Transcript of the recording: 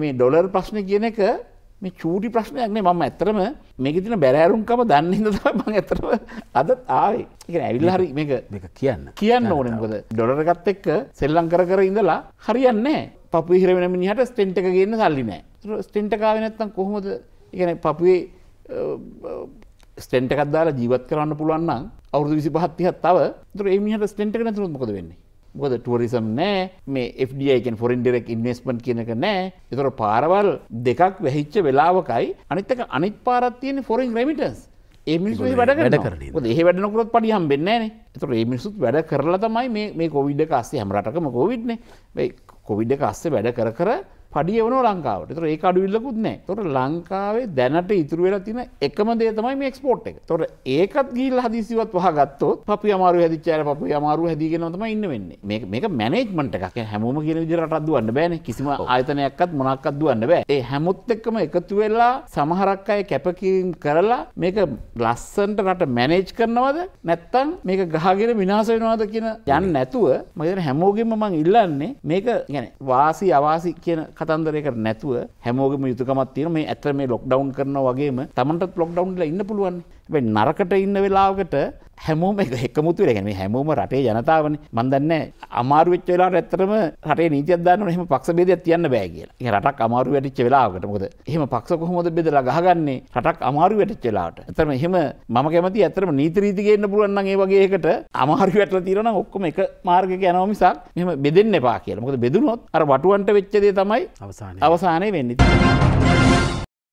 මේ ඩොලර් ප්‍රශ්න කියන එක මේ චූටි ප්‍රශ්නයක් නේ මම ඇත්තරම මේක තින බැරෑරුම්කම දන්න ම ඇතරම අද ආවේ එක ඇවිල් හරි මේක මේක කියන්න කියන්න ඕනකොද ඩොලරගත් එක්ක සෙල්ලං කර කර ඉඳලා හරියන්නේ පපිහිරවෙන මිනිහට ස්ටෙන්ට් එක ගන්න සල්ලි නෑ ස්ටෙන්ට් කාවෙනත්තම් කොහොමද එකන පපුේ ස්ටෙන්ටකත් දාලා ජීවත් කරන්න පුළුවන්න්න අවුදු විසි පහත්තිහත් තව තුර එමිහට ස්ටෙන්ට් එක තුරුත් මොකද වෙන්නේ මොකද ටුවරිසම් නෑ මේ FDIකෙන් ෆොරන් ඩෙරෙක් ඉන්වස්මන් කියනක නෑ එතොර පාරවල් දෙකක් වැහිච්ච වෙලාවකයි අනිත්තක අනිත් පාරත්තියන ෆොරින් රමිටස් ඒමිනිසු වැඩ වැඩ කර ඒ වැඩනකොත් පඩිහම් වෙන්නන්නේ එතොර ඒමිනිසුත් වැඩ කරලා තමයි මේ කොවිඩ කාස්සේ හමරටකම කොවිඩ්න කොවිඩ කාස්සේ වැඩ කර කර පඩියවන ලංකාවට තොර ඒ අඩුවිල්ලකුත් නෑ තොට ලංකාවේ දැනට ඉතුරවෙලා තින එකම දේතමයි මේක්ස්පෝට් එක තොට ඒකත් ගිල් හදිසිවත් වහ ගත්තොත් පපි අමාරු හදිචාර පපු අමාරු හදිගෙනනතම ඉන්න වෙන්නේ මේක මැනෙක්මට එකක් හැමෝම කියෙන විදිරටත් දුවන්න බෑන කිසිම ආයතනයක්ත් මොනක්කත් දුවන්න බෑ ඒ හැමුත් එක්කම එකතු වෙලා සමහරක් අය කැපකිරීම් කරලා මේක ලස්සන්ට රට මැනේජ් කරනවද නැත්තන් මේක ගහගෙන විනාස වෙනවාද කියන යන්න නැතුව මගෙන හැමෝගෙන්ම මං ඉල්ලන්නේ මේක ගැන වාසි අවාසි කියන ක කතන්දරයකට නැතුව හැමෝගම යුතුකමත් තියෙන මේ ඇතර මේ ලොක් ඩවන් කරන වගේම තමට ලොක් ඩවන්ල ඉන්න පුළුවන් නරකට ඉන්න වෙලාවකට හැමෝම එකමුතු ගැන හැමෝම රටේ ජනතාවන මන්දන්න අමාරුවච්ච වෙලා ඇත්තරම රටේ නීතියදන්න හම පක්ෂ බේදයක් තියන්න බෑ කියලා රටක් අමාරු වැටිච්ච වෙලාවට මොද එහම පක්ෂ කොහොමද බෙදලා ගහගන්නේ රටක් අමාරු වැටිච්චලාට ඇතරම එහෙම මම කැමති ඇතරම නීතරීතිගන්න පුලුවන් ඒ වගේකට අමාරු වැටල තිරන ඔක්කොම එක මාර්ගක යනවමිසක් මෙම බෙදන්න එපා කියල මොද බෙදුනොත් අර වටුවන්ට වෙච්චදේ තමයි අවසාන අවසානය වෙන්නති.